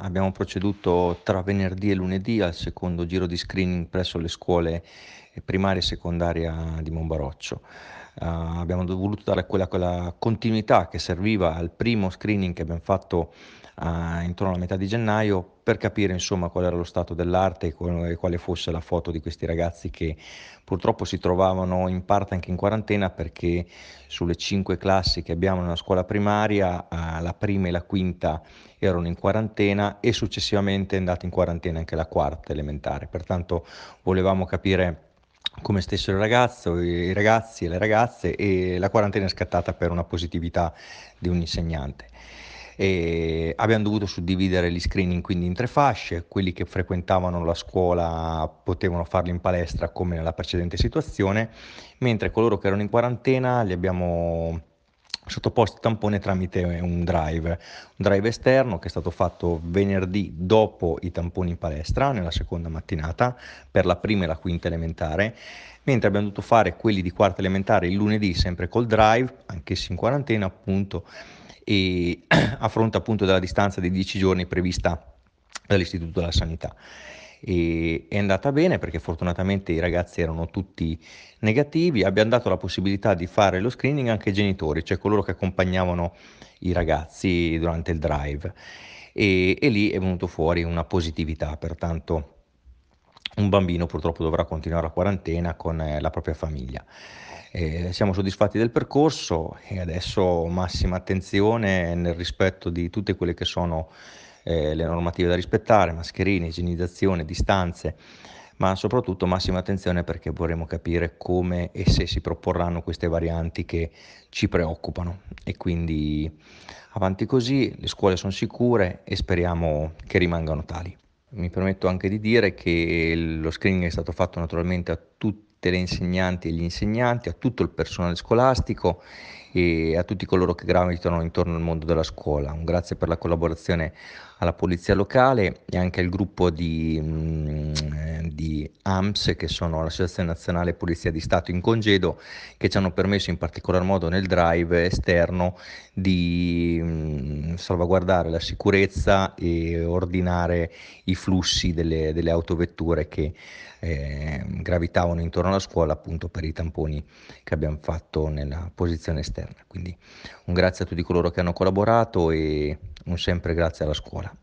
Abbiamo proceduto tra venerdì e lunedì al secondo giro di screening presso le scuole primaria e secondaria di Monbaroccio. Uh, abbiamo voluto dare quella, quella continuità che serviva al primo screening che abbiamo fatto a, intorno alla metà di gennaio per capire insomma qual era lo stato dell'arte e, quale fosse la foto di questi ragazzi che purtroppo si trovavano in parte anche in quarantena perché sulle cinque classi che abbiamo nella scuola primaria la prima e la quinta erano in quarantena e successivamente è andata in quarantena anche la quarta elementare. Pertanto volevamo capire come stessero il ragazzo, i ragazzi e le ragazze e la quarantena è scattata per una positività di un insegnante. E abbiamo dovuto suddividere gli screening quindi in tre fasce, quelli che frequentavano la scuola potevano farli in palestra come nella precedente situazione, mentre coloro che erano in quarantena li abbiamo sottoposti tampone tramite un drive, un drive esterno che è stato fatto venerdì dopo i tamponi in palestra, nella seconda mattinata, per la prima e la quinta elementare, mentre abbiamo dovuto fare quelli di quarta elementare il lunedì sempre col drive, anch'essi in quarantena appunto, e a fronte appunto della distanza di 10 giorni prevista dall'Istituto della Sanità. E è andata bene perché fortunatamente i ragazzi erano tutti negativi, abbiamo dato la possibilità di fare lo screening anche ai genitori, cioè coloro che accompagnavano i ragazzi durante il drive e, e lì è venuto fuori una positività, pertanto un bambino purtroppo dovrà continuare la quarantena con eh, la propria famiglia. Eh, siamo soddisfatti del percorso e adesso massima attenzione nel rispetto di tutte quelle che sono eh, le normative da rispettare, mascherine, igienizzazione, distanze, ma soprattutto massima attenzione perché vorremmo capire come e se si proporranno queste varianti che ci preoccupano. E quindi avanti così, le scuole sono sicure e speriamo che rimangano tali. Mi permetto anche di dire che lo screening è stato fatto naturalmente a tutti tutte le insegnanti e gli insegnanti, a tutto il personale scolastico e a tutti coloro che gravitano intorno al mondo della scuola. Un grazie per la collaborazione alla Polizia Locale e anche al gruppo di, mm, di AMS, che sono l'Associazione Nazionale Polizia di Stato in congedo, che ci hanno permesso in particolar modo nel drive esterno di mm, salvaguardare la sicurezza e ordinare i flussi delle, delle autovetture che eh, gravitavano intorno torno alla scuola appunto per i tamponi che abbiamo fatto nella posizione esterna. Quindi un grazie a tutti coloro che hanno collaborato e un sempre grazie alla scuola.